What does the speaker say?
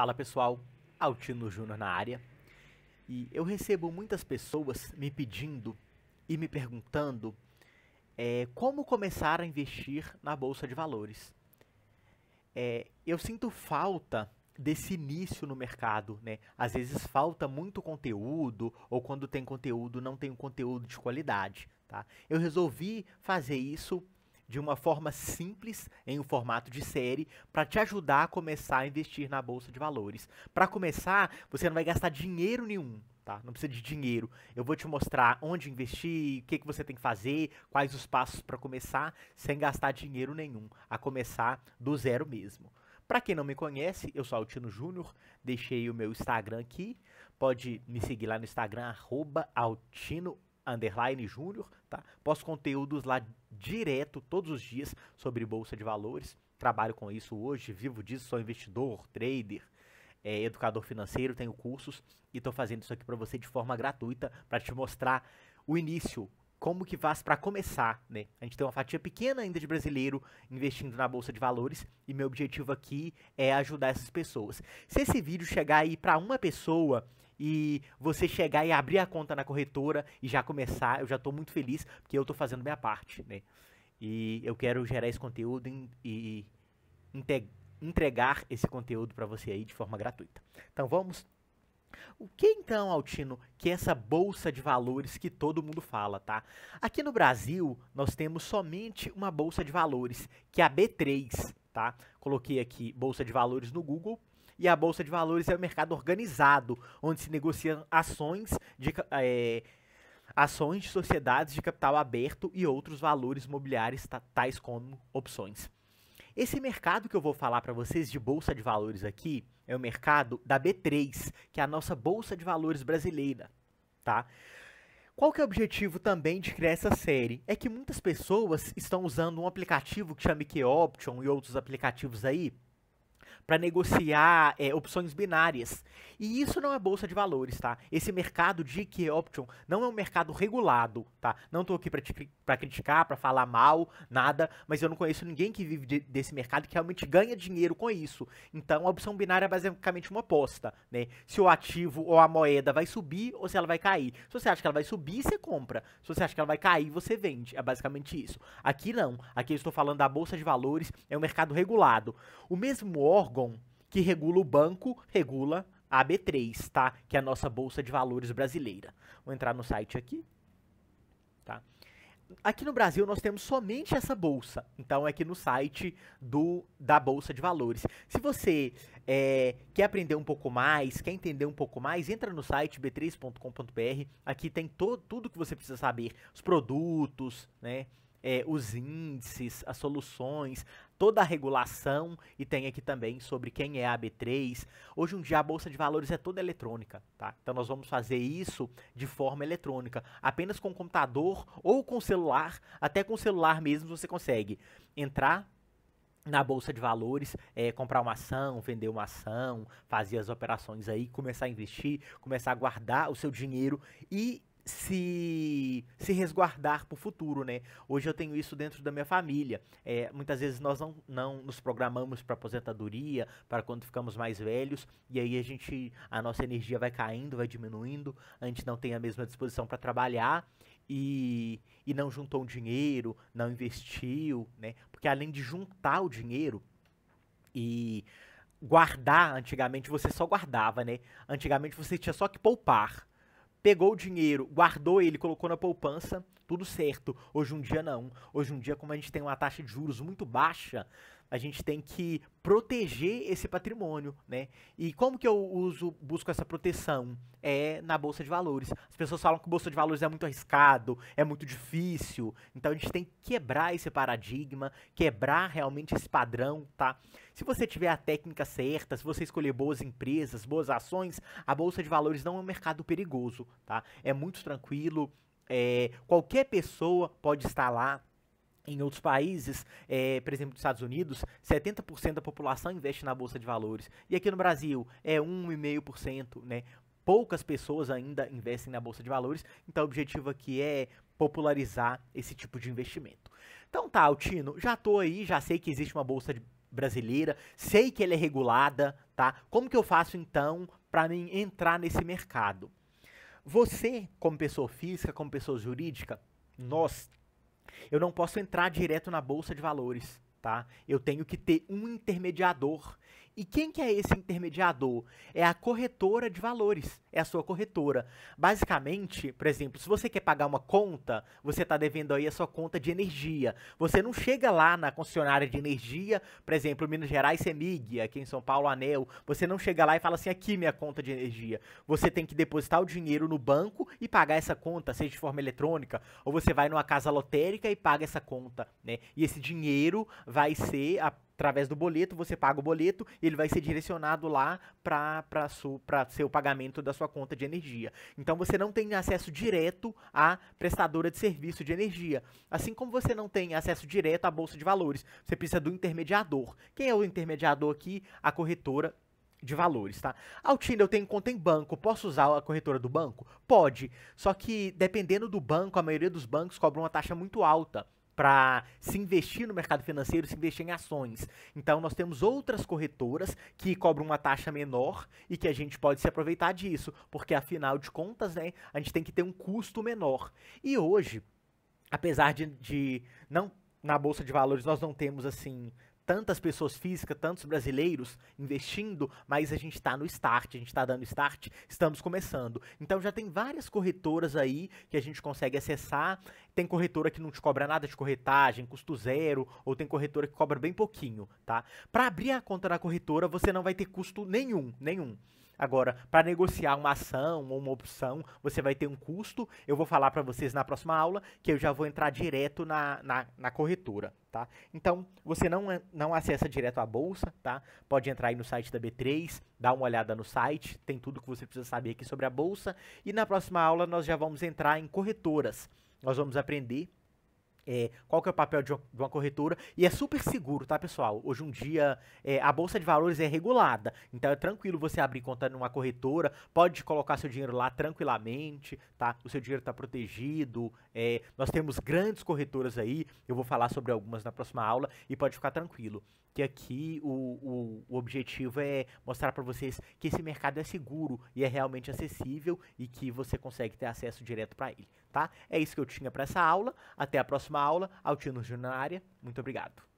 Fala pessoal, Altino Júnior na área. E eu recebo muitas pessoas me pedindo e me perguntando é, como começar a investir na bolsa de valores. É, eu sinto falta desse início no mercado, né? Às vezes falta muito conteúdo ou quando tem conteúdo não tem um conteúdo de qualidade, tá? Eu resolvi fazer isso de uma forma simples em um formato de série para te ajudar a começar a investir na bolsa de valores. Para começar, você não vai gastar dinheiro nenhum, tá? Não precisa de dinheiro. Eu vou te mostrar onde investir, o que, que você tem que fazer, quais os passos para começar sem gastar dinheiro nenhum, a começar do zero mesmo. Para quem não me conhece, eu sou Altino Júnior, deixei o meu Instagram aqui. Pode me seguir lá no Instagram, arroba Altino underline júnior, tá? Posto conteúdos lá direto, todos os dias, sobre bolsa de valores. Trabalho com isso hoje, vivo disso, sou investidor, trader, é, educador financeiro, tenho cursos e estou fazendo isso aqui para você de forma gratuita para te mostrar o início, como que vas para começar, né? A gente tem uma fatia pequena ainda de brasileiro investindo na bolsa de valores e meu objetivo aqui é ajudar essas pessoas. Se esse vídeo chegar aí para uma pessoa, e você chegar e abrir a conta na corretora e já começar, eu já estou muito feliz porque eu estou fazendo minha parte, né? E eu quero gerar esse conteúdo e entregar esse conteúdo para você aí de forma gratuita. Então vamos o que então, Altino, que é essa bolsa de valores que todo mundo fala, tá? Aqui no Brasil, nós temos somente uma bolsa de valores, que é a B3, tá? Coloquei aqui bolsa de valores no Google e a Bolsa de Valores é o um mercado organizado, onde se negociam ações de. É, ações de sociedades de capital aberto e outros valores mobiliários, tais como opções. Esse mercado que eu vou falar para vocês de bolsa de valores aqui é o mercado da B3, que é a nossa bolsa de valores brasileira, tá? Qual que é o objetivo também de criar essa série? É que muitas pessoas estão usando um aplicativo que chama Key Option e outros aplicativos aí para negociar é, opções binárias. E isso não é bolsa de valores, tá? Esse mercado de que option não é um mercado regulado, tá? Não tô aqui para criticar, para falar mal, nada, mas eu não conheço ninguém que vive de, desse mercado que realmente ganha dinheiro com isso. Então, a opção binária é basicamente uma aposta, né? Se o ativo ou a moeda vai subir ou se ela vai cair. Se você acha que ela vai subir, você compra. Se você acha que ela vai cair, você vende. É basicamente isso. Aqui não. Aqui eu estou falando da bolsa de valores, é um mercado regulado. O mesmo órgão órgão que regula o banco, regula a B3, tá? Que é a nossa bolsa de valores brasileira. Vou entrar no site aqui, tá? Aqui no Brasil nós temos somente essa bolsa, então é aqui no site do da bolsa de valores. Se você é, quer aprender um pouco mais, quer entender um pouco mais, entra no site b3.com.br. Aqui tem todo, tudo que você precisa saber, os produtos, né? é, os índices, as soluções, toda a regulação e tem aqui também sobre quem é a B3. Hoje em dia a bolsa de valores é toda eletrônica, tá? Então nós vamos fazer isso de forma eletrônica, apenas com computador ou com celular, até com celular mesmo você consegue entrar na bolsa de valores, é, comprar uma ação, vender uma ação, fazer as operações aí, começar a investir, começar a guardar o seu dinheiro e se, se resguardar para o futuro, né? Hoje eu tenho isso dentro da minha família. É, muitas vezes nós não, não nos programamos para aposentadoria, para quando ficamos mais velhos, e aí a gente, a nossa energia vai caindo, vai diminuindo, a gente não tem a mesma disposição para trabalhar e, e não juntou dinheiro, não investiu, né? Porque além de juntar o dinheiro e guardar, antigamente você só guardava, né? Antigamente você tinha só que poupar pegou o dinheiro, guardou ele, colocou na poupança, tudo certo. Hoje um dia não. Hoje um dia, como a gente tem uma taxa de juros muito baixa, a gente tem que proteger esse patrimônio, né? E como que eu uso, busco essa proteção? É na bolsa de valores. As pessoas falam que bolsa de valores é muito arriscado, é muito difícil. Então a gente tem que quebrar esse paradigma, quebrar realmente esse padrão, tá? Se você tiver a técnica certa, se você escolher boas empresas, boas ações, a bolsa de valores não é um mercado perigoso, tá? É muito tranquilo. É, qualquer pessoa pode estar lá, em outros países, é, por exemplo, nos Estados Unidos, 70% da população investe na bolsa de valores. E aqui no Brasil é 1,5%, né? Poucas pessoas ainda investem na bolsa de valores, então o objetivo aqui é popularizar esse tipo de investimento. Então tá, Altino, já tô aí, já sei que existe uma bolsa brasileira, sei que ela é regulada, tá? Como que eu faço então para mim entrar nesse mercado? Você, como pessoa física, como pessoa jurídica, nós eu não posso entrar direto na bolsa de valores, tá? Eu tenho que ter um intermediador. E quem que é esse intermediador? É a corretora de valores, é a sua corretora. Basicamente, por exemplo, se você quer pagar uma conta, você está devendo aí a sua conta de energia. Você não chega lá na concessionária de energia, por exemplo, Minas Gerais Semig, aqui em São Paulo Anel, você não chega lá e fala assim, aqui minha conta de energia. Você tem que depositar o dinheiro no banco e pagar essa conta, seja de forma eletrônica, ou você vai numa casa lotérica e paga essa conta, né? E esse dinheiro vai ser a através do boleto, você paga o boleto e ele vai ser direcionado lá para seu pagamento da sua conta de energia. Então você não tem acesso direto à prestadora de serviço de energia, assim como você não tem acesso direto à bolsa de valores. Você precisa do intermediador. Quem é o intermediador aqui? A corretora de valores, tá? Altino, eu tenho conta em banco, posso usar a corretora do banco? Pode, só que dependendo do banco, a maioria dos bancos cobra uma taxa muito alta para se investir no mercado financeiro, se investir em ações. Então nós temos outras corretoras que cobram uma taxa menor e que a gente pode se aproveitar disso, porque afinal de contas, né, a gente tem que ter um custo menor. E hoje, apesar de, de não na bolsa de valores nós não temos assim tantas pessoas físicas, tantos brasileiros investindo, mas a gente está no start, a gente está dando start, estamos começando. Então já tem várias corretoras aí que a gente consegue acessar. Tem corretora que não te cobra nada de corretagem, custo zero, ou tem corretora que cobra bem pouquinho, tá? Para abrir a conta da corretora, você não vai ter custo nenhum, nenhum. Agora, para negociar uma ação ou uma opção, você vai ter um custo. Eu vou falar para vocês na próxima aula, que eu já vou entrar direto na, na, na corretora tá? Então, você não, não acessa direto a bolsa, tá? Pode entrar aí no site da B3, dar uma olhada no site, tem tudo que você precisa saber aqui sobre a bolsa. E na próxima aula nós já vamos entrar em corretoras. Nós vamos aprender é, qual que é o papel de uma corretora e é super seguro, tá, pessoal? Hoje um dia é, a bolsa de valores é regulada, então é tranquilo você abrir conta numa corretora, pode colocar seu dinheiro lá tranquilamente, tá? O seu dinheiro está protegido. É, nós temos grandes corretoras aí, eu vou falar sobre algumas na próxima aula e pode ficar tranquilo que aqui o, o, o, objetivo é mostrar para vocês que esse mercado é seguro e é realmente acessível e que você consegue ter acesso direto para ele tá? É isso que eu tinha para essa aula. Até a próxima aula. Altino Júnior na área. Muito obrigado.